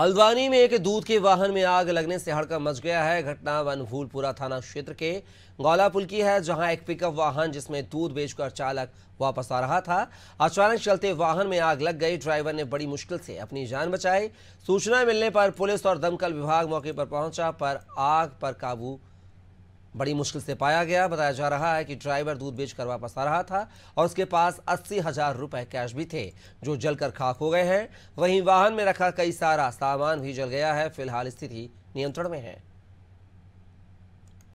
हल्द्वानी में एक दूध के वाहन में आग लगने से हड़कम मच गया है घटना वनभूलपुरा थाना क्षेत्र के गौलापुल की है जहां एक पिकअप वाहन जिसमें दूध बेचकर चालक वापस आ रहा था अचानक चलते वाहन में आग लग गई ड्राइवर ने बड़ी मुश्किल से अपनी जान बचाई सूचना मिलने पर पुलिस और दमकल विभाग मौके पर पहुंचा पर आग पर काबू बड़ी मुश्किल से पाया गया बताया जा रहा है कि ड्राइवर दूध बेचकर वापस आ रहा था और उसके पास अस्सी हजार रुपए कैश भी थे जो जलकर खाक हो गए हैं वहीं वाहन में रखा कई सारा सामान भी जल गया है फिलहाल स्थिति नियंत्रण में है